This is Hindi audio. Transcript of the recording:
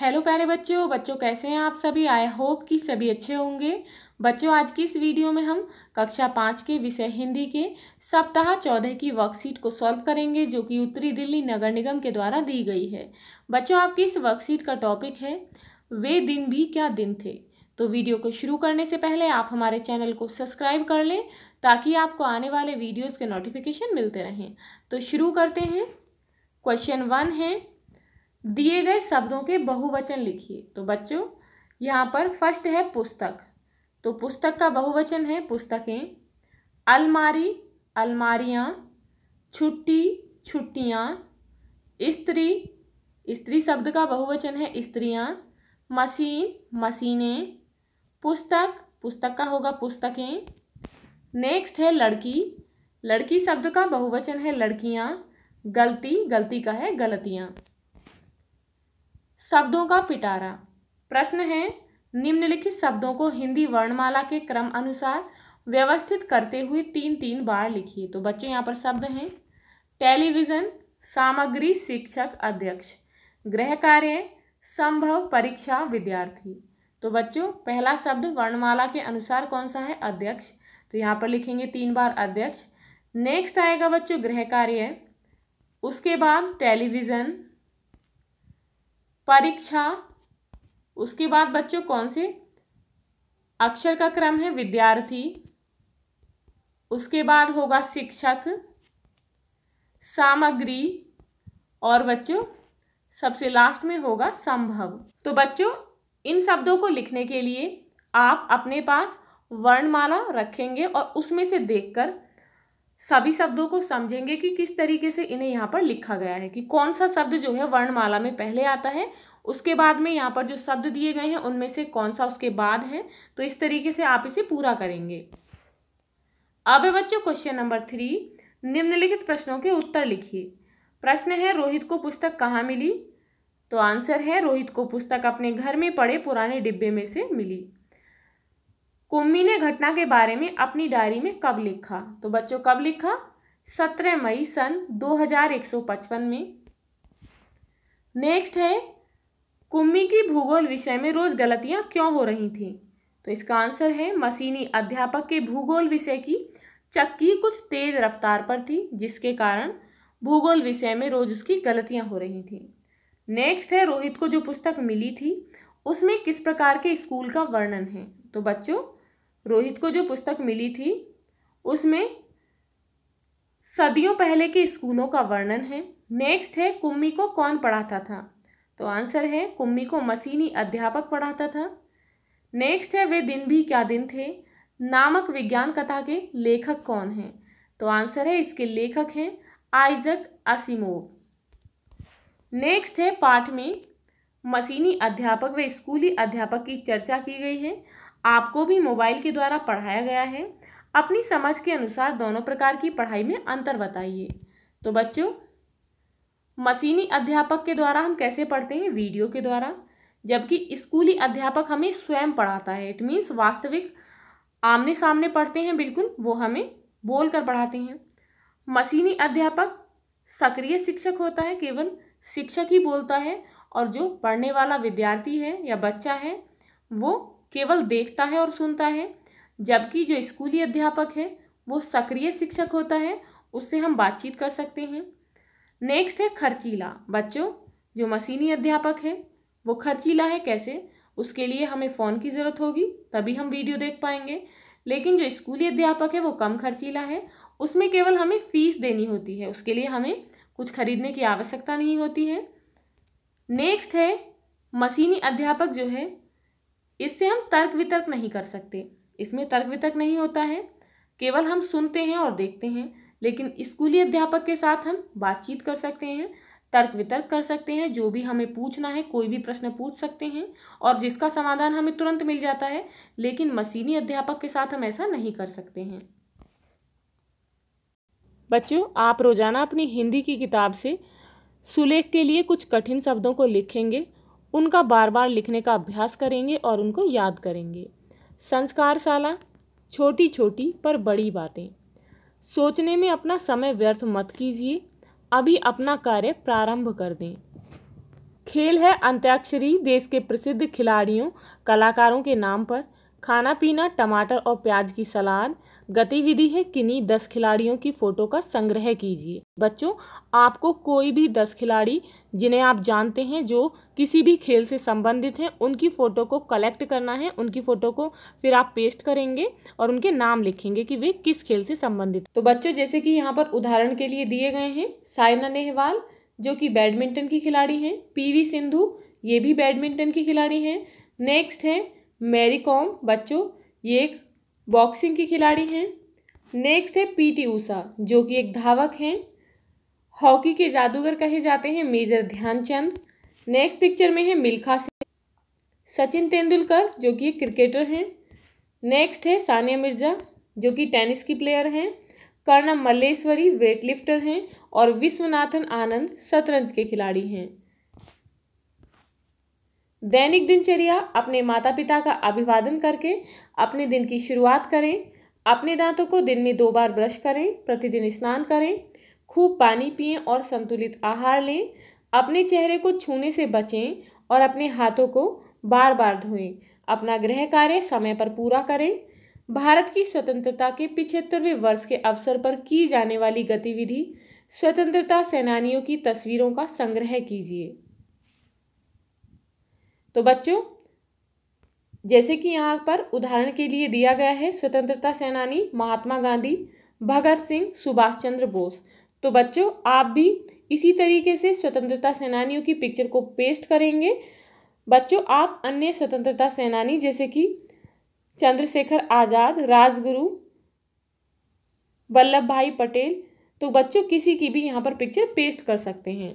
हेलो प्यारे बच्चों बच्चों कैसे हैं आप सभी आई होप कि सभी अच्छे होंगे बच्चों आज की इस वीडियो में हम कक्षा पाँच के विषय हिंदी के सप्ताह चौदह की वर्कशीट को सॉल्व करेंगे जो कि उत्तरी दिल्ली नगर निगम के द्वारा दी गई है बच्चों आपकी इस वर्कशीट का टॉपिक है वे दिन भी क्या दिन थे तो वीडियो को शुरू करने से पहले आप हमारे चैनल को सब्सक्राइब कर लें ताकि आपको आने वाले वीडियोज़ के नोटिफिकेशन मिलते रहें तो शुरू करते हैं क्वेश्चन वन है दिए गए शब्दों के बहुवचन लिखिए तो बच्चों यहाँ पर फर्स्ट है पुस्तक तो पुस्तक का बहुवचन है पुस्तकें अलमारी अलमारियाँ छुट्टी छुट्टियाँ स्त्री स्त्री शब्द का बहुवचन है स्त्रियाँ मशीन मशीनें पुस्तक पुस्तक का होगा पुस्तकें नेक्स्ट है लड़की लड़की शब्द का बहुवचन है लड़कियाँ गलती गलती का है गलतियाँ शब्दों का पिटारा प्रश्न है निम्नलिखित शब्दों को हिंदी वर्णमाला के क्रम अनुसार व्यवस्थित करते हुए तीन तीन बार लिखिए तो बच्चे यहाँ पर शब्द हैं टेलीविज़न सामग्री शिक्षक अध्यक्ष गृह कार्य संभव परीक्षा विद्यार्थी तो बच्चों पहला शब्द वर्णमाला के अनुसार कौन सा है अध्यक्ष तो यहाँ पर लिखेंगे तीन बार अध्यक्ष नेक्स्ट आएगा बच्चों गृह कार्य उसके बाद टेलीविज़न परीक्षा उसके बाद बच्चों कौन से अक्षर का क्रम है विद्यार्थी उसके बाद होगा शिक्षक सामग्री और बच्चों सबसे लास्ट में होगा संभव तो बच्चों इन शब्दों को लिखने के लिए आप अपने पास वर्णमाला रखेंगे और उसमें से देखकर सभी शब्दों को समझेंगे कि किस तरीके से इन्हें यहाँ पर लिखा गया है कि कौन सा शब्द जो है वर्णमाला में पहले आता है उसके बाद में यहाँ पर जो शब्द दिए गए हैं उनमें से कौन सा उसके बाद है तो इस तरीके से आप इसे पूरा करेंगे अब बच्चों क्वेश्चन नंबर थ्री निम्नलिखित प्रश्नों के उत्तर लिखिए प्रश्न है रोहित को पुस्तक कहाँ मिली तो आंसर है रोहित को पुस्तक अपने घर में पड़े पुराने डिब्बे में से मिली कुम्मी ने घटना के बारे में अपनी डायरी में कब लिखा तो बच्चों कब लिखा 17 मई सन 2155 में नेक्स्ट है कुम्मी की भूगोल विषय में रोज गलतियां क्यों हो रही थी तो इसका आंसर है मशीनी अध्यापक के भूगोल विषय की चक्की कुछ तेज रफ्तार पर थी जिसके कारण भूगोल विषय में रोज उसकी गलतियां हो रही थी नेक्स्ट है रोहित को जो पुस्तक मिली थी उसमें किस प्रकार के स्कूल का वर्णन है तो बच्चों रोहित को जो पुस्तक मिली थी उसमें सदियों पहले के स्कूलों का वर्णन है नेक्स्ट है कुम्मी को कौन पढ़ाता था तो आंसर है कुम्मी को मसीनी अध्यापक पढ़ाता था नेक्स्ट है वे दिन भी क्या दिन थे नामक विज्ञान कथा के लेखक कौन हैं तो आंसर है इसके लेखक हैं आइजक असीमोव नेक्स्ट है पाठ में मसीनी अध्यापक व स्कूली अध्यापक की चर्चा की गई है आपको भी मोबाइल के द्वारा पढ़ाया गया है अपनी समझ के अनुसार दोनों प्रकार की पढ़ाई में अंतर बताइए तो बच्चों मशीनी अध्यापक के द्वारा हम कैसे पढ़ते हैं वीडियो के द्वारा जबकि स्कूली अध्यापक हमें स्वयं पढ़ाता है इट मीन्स वास्तविक आमने सामने पढ़ते हैं बिल्कुल वो हमें बोल कर पढ़ाते हैं मशीनी अध्यापक सक्रिय शिक्षक होता है केवल शिक्षक ही बोलता है और जो पढ़ने वाला विद्यार्थी है या बच्चा है वो केवल देखता है और सुनता है जबकि जो स्कूली अध्यापक है वो सक्रिय शिक्षक होता है उससे हम बातचीत कर सकते हैं नेक्स्ट है खर्चीला बच्चों जो मशीनी अध्यापक है वो खर्चीला है कैसे उसके लिए हमें फ़ोन की ज़रूरत होगी तभी हम वीडियो देख पाएंगे लेकिन जो स्कूली अध्यापक है वो कम खर्चीला है उसमें केवल हमें फ़ीस देनी होती है उसके लिए हमें कुछ खरीदने की आवश्यकता नहीं होती है नेक्स्ट है मशीनी अध्यापक जो है इससे हम तर्क वितर्क नहीं कर सकते इसमें तर्क वितर्क नहीं होता है केवल हम सुनते हैं और देखते हैं लेकिन स्कूली अध्यापक के साथ हम बातचीत कर सकते हैं तर्क वितर्क कर सकते हैं जो भी हमें पूछना है कोई भी प्रश्न पूछ सकते हैं और जिसका समाधान हमें तुरंत मिल जाता है लेकिन मशीनी अध्यापक के साथ हम ऐसा नहीं कर सकते हैं बच्चों आप रोज़ाना अपनी हिंदी की किताब से सुलेख के लिए कुछ कठिन शब्दों को लिखेंगे उनका बार बार लिखने का अभ्यास करेंगे और उनको याद करेंगे संस्कारशाला छोटी छोटी पर बड़ी बातें सोचने में अपना समय व्यर्थ मत कीजिए अभी अपना कार्य प्रारंभ कर दें खेल है अंत्याक्षरी देश के प्रसिद्ध खिलाड़ियों कलाकारों के नाम पर खाना पीना टमाटर और प्याज की सलाद गतिविधि है किन्हीं दस खिलाड़ियों की फोटो का संग्रह कीजिए बच्चों आपको कोई भी दस खिलाड़ी जिन्हें आप जानते हैं जो किसी भी खेल से संबंधित हैं उनकी फ़ोटो को कलेक्ट करना है उनकी फ़ोटो को फिर आप पेस्ट करेंगे और उनके नाम लिखेंगे कि वे किस खेल से संबंधित तो बच्चों जैसे कि यहाँ पर उदाहरण के लिए दिए गए हैं साइना नेहवाल जो कि बैडमिंटन की खिलाड़ी हैं पी सिंधु ये भी बैडमिंटन की खिलाड़ी हैं नेक्स्ट है मैरी कॉम बच्चों ये एक बॉक्सिंग के खिलाड़ी हैं नेक्स्ट है पीटी ऊषा जो कि एक धावक हैं हॉकी के जादूगर कहे जाते हैं मेजर ध्यानचंद नेक्स्ट पिक्चर में है मिल्खा सिंह सचिन तेंदुलकर जो कि एक क्रिकेटर हैं नेक्स्ट है सानिया मिर्ज़ा जो कि टेनिस की प्लेयर हैं कर्णम मल्लेश्वरी वेट लिफ्टर हैं और विश्वनाथन आनंद शतरंज के खिलाड़ी हैं दैनिक दिनचर्या अपने माता पिता का अभिवादन करके अपने दिन की शुरुआत करें अपने दांतों को दिन में दो बार ब्रश करें प्रतिदिन स्नान करें खूब पानी पिए और संतुलित आहार लें अपने चेहरे को छूने से बचें और अपने हाथों को बार बार धोएं अपना गृह कार्य समय पर पूरा करें भारत की स्वतंत्रता के पिछहत्तरवें वर्ष के अवसर पर की जाने वाली गतिविधि स्वतंत्रता सेनानियों की तस्वीरों का संग्रह कीजिए तो बच्चों जैसे कि यहाँ पर उदाहरण के लिए दिया गया है स्वतंत्रता सेनानी महात्मा गांधी भगत सिंह सुभाष चंद्र बोस तो बच्चों आप भी इसी तरीके से स्वतंत्रता सेनानियों की पिक्चर को पेस्ट करेंगे बच्चों आप अन्य स्वतंत्रता सेनानी जैसे कि चंद्रशेखर आज़ाद राजगुरु वल्लभ भाई पटेल तो बच्चों किसी की भी यहाँ पर पिक्चर पेस्ट कर सकते हैं